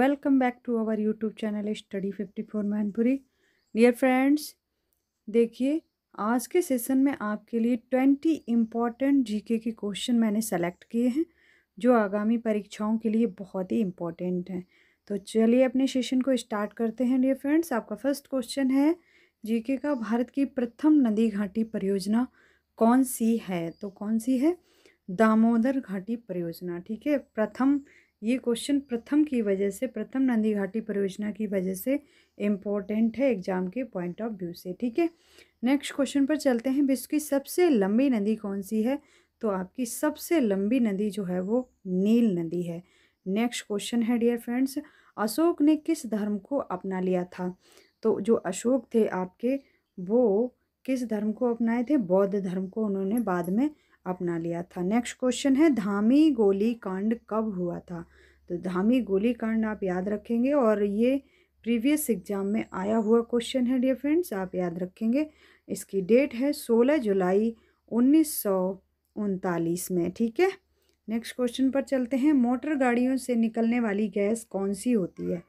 welcome back to our YouTube channel study fifty four Mainpuri dear friends देखिए आज के session में आपके लिए ट्वेंटी इम्पॉर्टेंट जीके के क्वेश्चन मैंने सेलेक्ट किए हैं जो आगामी परीक्षाओं के लिए बहुत ही इम्पॉर्टेंट हैं तो चलिए अपने सेशन को स्टार्ट करते हैं डियर फ्रेंड्स आपका फर्स्ट क्वेश्चन है जीके का भारत की प्रथम नदी घाटी परियोजना कौन सी है तो कौन सी है दामोदर घाटी परियोजना ठीक है प्रथम ये क्वेश्चन प्रथम की वजह से प्रथम नंदी घाटी परियोजना की वजह से इम्पोर्टेंट है एग्जाम के पॉइंट ऑफ व्यू से ठीक है नेक्स्ट क्वेश्चन पर चलते हैं विश्व की सबसे लंबी नदी कौन सी है तो आपकी सबसे लंबी नदी जो है वो नील नदी है नेक्स्ट क्वेश्चन है डियर फ्रेंड्स अशोक ने किस धर्म को अपना लिया था तो जो अशोक थे आपके वो किस धर्म को अपनाए थे बौद्ध धर्म को उन्होंने बाद में अपना लिया था नेक्स्ट क्वेश्चन है धामी गोली कांड कब हुआ था तो धामी गोली कांड आप याद रखेंगे और ये प्रीवियस एग्जाम में आया हुआ क्वेश्चन है डियर फ्रेंड्स आप याद रखेंगे इसकी डेट है सोलह जुलाई उन्नीस में ठीक है नेक्स्ट क्वेश्चन पर चलते हैं मोटर गाड़ियों से निकलने वाली गैस कौन सी होती है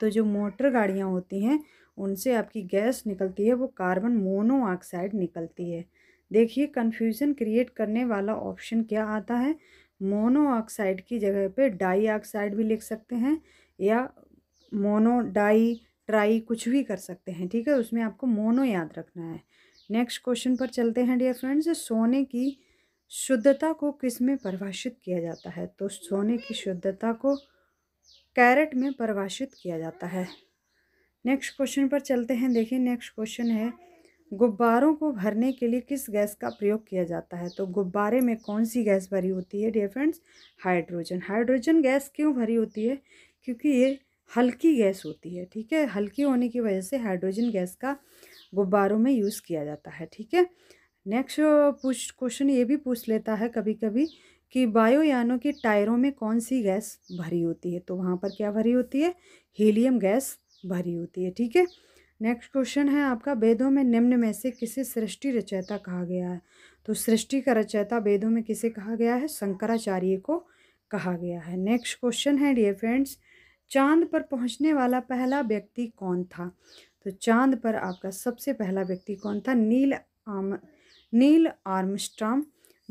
तो जो मोटर गाड़ियाँ होती हैं उनसे आपकी गैस निकलती है वो कार्बन मोनोऑक्साइड निकलती है देखिए कन्फ्यूज़न क्रिएट करने वाला ऑप्शन क्या आता है मोनोऑक्साइड की जगह पे डाई ऑक्साइड भी लिख सकते हैं या मोनो डाई ट्राई कुछ भी कर सकते हैं ठीक है उसमें आपको मोनो याद रखना है नेक्स्ट क्वेश्चन पर चलते हैं डियर फ्रेंड्स सोने की शुद्धता को किस में परिभाषित किया जाता है तो सोने की शुद्धता को कैरेट में परिभाषित किया जाता है नेक्स्ट क्वेश्चन पर चलते हैं देखिए नेक्स्ट क्वेश्चन है गुब्बारों को भरने के लिए किस गैस का प्रयोग किया जाता है तो गुब्बारे में कौन सी गैस भरी होती है dear friends hydrogen hydrogen gas क्यों भरी होती है क्योंकि ये हल्की गैस होती है ठीक है हल्की होने की वजह से हाइड्रोजन गैस का गुब्बारों में यूज़ किया जाता है ठीक है नेक्स्ट पूछ क्वेश्चन ये भी पूछ लेता है कभी कभी कि बायोयानों के टायरों में कौन सी गैस भरी होती है तो वहाँ पर क्या भरी होती है हीलियम गैस भरी होती है ठीक है नेक्स्ट क्वेश्चन है आपका वेदों में निम्न में से किसे सृष्टि रचयिता कहा गया है तो सृष्टि का रचयिता वेदों में किसे कहा गया है शंकराचार्य को कहा गया है नेक्स्ट क्वेश्चन है डियर फ्रेंड्स चांद पर पहुंचने वाला पहला व्यक्ति कौन था तो चांद पर आपका सबसे पहला व्यक्ति कौन था नील आम नील आर्मस्ट्राम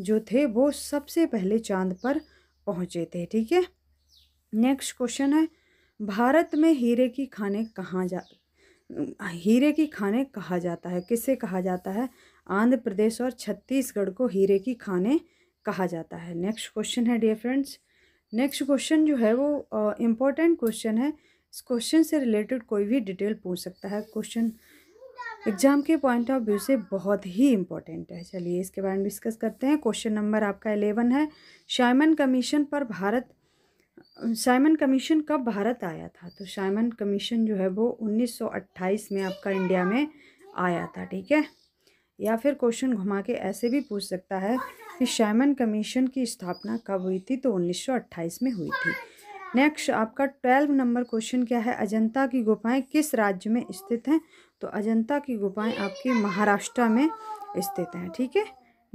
जो थे वो सबसे पहले चांद पर पहुंचे थे ठीक है नेक्स्ट क्वेश्चन है भारत में हीरे की खाने कहाँ जा हीरे की खाने कहा जाता है किसे कहा जाता है आंध्र प्रदेश और छत्तीसगढ़ को हीरे की खाने कहा जाता है नेक्स्ट क्वेश्चन है डियर फ्रेंड्स नेक्स्ट क्वेश्चन जो है वो इम्पोर्टेंट uh, क्वेश्चन है इस क्वेश्चन से रिलेटेड कोई भी डिटेल पूछ सकता है क्वेश्चन एग्जाम के पॉइंट ऑफ व्यू से बहुत ही इंपॉर्टेंट है चलिए इसके बारे में डिस्कस करते हैं क्वेश्चन नंबर आपका एलेवन है शाइमन कमीशन पर भारत साइमन कमीशन कब भारत आया था तो साइमन कमीशन जो है वो 1928 में आपका इंडिया में आया था ठीक है या फिर क्वेश्चन घुमा के ऐसे भी पूछ सकता है कि साइमन कमीशन की स्थापना कब हुई थी तो 1928 में हुई थी नेक्स्ट आपका ट्वेल्व नंबर क्वेश्चन क्या है अजंता की गुफाएं किस राज्य में स्थित हैं तो अजंता की गुफाएं आपकी महाराष्ट्र में स्थित हैं ठीक है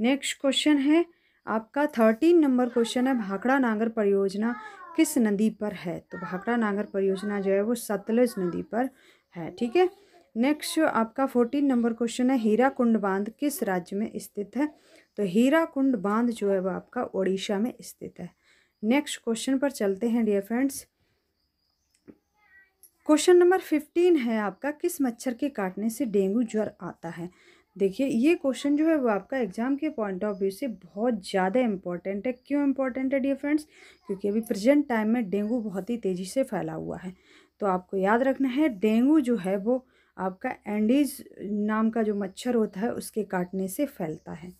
नेक्स्ट क्वेश्चन है आपका थर्टीन नंबर क्वेश्चन है भाखड़ा नागर परियोजना किस नदी पर है तो भाखड़ा नागर परियोजना जो है वो सतलज नदी पर है ठीक है नेक्स्ट आपका फोर्टीन नंबर क्वेश्चन है हीरा कुंड बांध किस राज्य में स्थित है तो हीरा कुंड बांध जो है वो आपका ओडिशा में स्थित है नेक्स्ट क्वेश्चन पर चलते हैं dear friends question number fifteen है आपका किस मच्छर के काटने से डेंगू ज्वर आता है देखिए ये क्वेश्चन जो है वो आपका एग्जाम के पॉइंट ऑफ व्यू से बहुत ज़्यादा इंपॉर्टेंट है क्यों इंपॉर्टेंट है डियर फ्रेंड्स क्योंकि अभी प्रेजेंट टाइम में डेंगू बहुत ही तेज़ी से फैला हुआ है तो आपको याद रखना है डेंगू जो है वो आपका एंडीज नाम का जो मच्छर होता है उसके काटने से फैलता है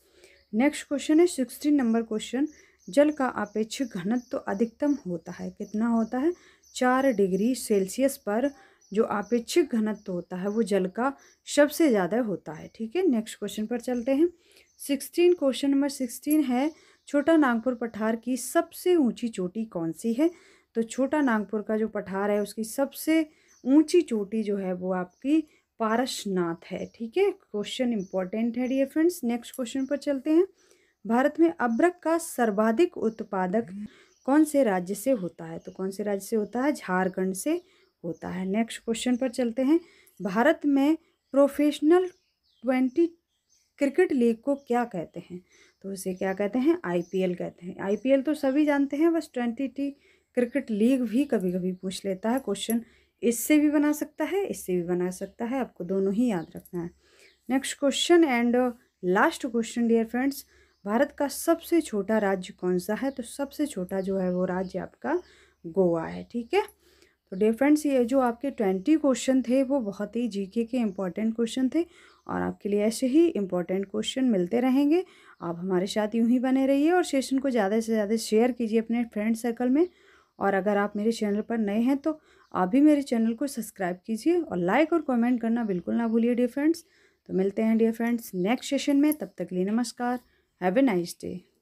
नेक्स्ट क्वेश्चन है सिक्सटीन नंबर क्वेश्चन जल का अपेक्षित घनत्व तो अधिकतम होता है कितना होता है चार डिग्री सेल्सियस पर जो आपेक्षिक घनत्व होता है वो जल का सबसे ज़्यादा होता है ठीक है नेक्स्ट क्वेश्चन पर चलते हैं सिक्सटीन क्वेश्चन नंबर सिक्सटीन है छोटा नागपुर पठार की सबसे ऊंची चोटी कौन सी है तो छोटा नागपुर का जो पठार है उसकी सबसे ऊंची चोटी जो है वो आपकी पारसनाथ है ठीक है क्वेश्चन इंपॉर्टेंट है डियर फ्रेंड्स नेक्स्ट क्वेश्चन पर चलते हैं भारत में अब्रक का सर्वाधिक उत्पादक कौन से राज्य से होता है तो कौन से राज्य से होता है झारखंड से होता है नेक्स्ट क्वेश्चन पर चलते हैं भारत में प्रोफेशनल ट्वेंटी क्रिकेट लीग को क्या कहते हैं तो उसे क्या कहते हैं आईपीएल कहते हैं आईपीएल तो सभी जानते हैं बस ट्वेंटी टी क्रिकेट लीग भी कभी कभी पूछ लेता है क्वेश्चन इससे भी बना सकता है इससे भी बना सकता है आपको दोनों ही याद रखना है next question and last question dear friends Bharat का सबसे छोटा राज्य कौन सा है तो सबसे छोटा जो है वो राज्य आपका गोवा है ठीक है तो डे फ्रेंड्स ये जो आपके ट्वेंटी क्वेश्चन थे वो बहुत ही जीके के इम्पॉर्टेंट क्वेश्चन थे और आपके लिए ऐसे ही इम्पॉर्टेंट क्वेश्चन मिलते रहेंगे आप हमारे साथ यूं ही बने रहिए और सेशन को ज़्यादा से ज़्यादा शेयर कीजिए अपने फ्रेंड सर्कल में और अगर आप मेरे चैनल पर नए हैं तो आप भी मेरे चैनल को सब्सक्राइब कीजिए और लाइक और कमेंट करना बिल्कुल ना भूलिए डियर फ्रेंड्स तो मिलते हैं डियर फ्रेंड्स नेक्स्ट सेशन में तब तक लिए नमस्कार हैव ए नाइस डे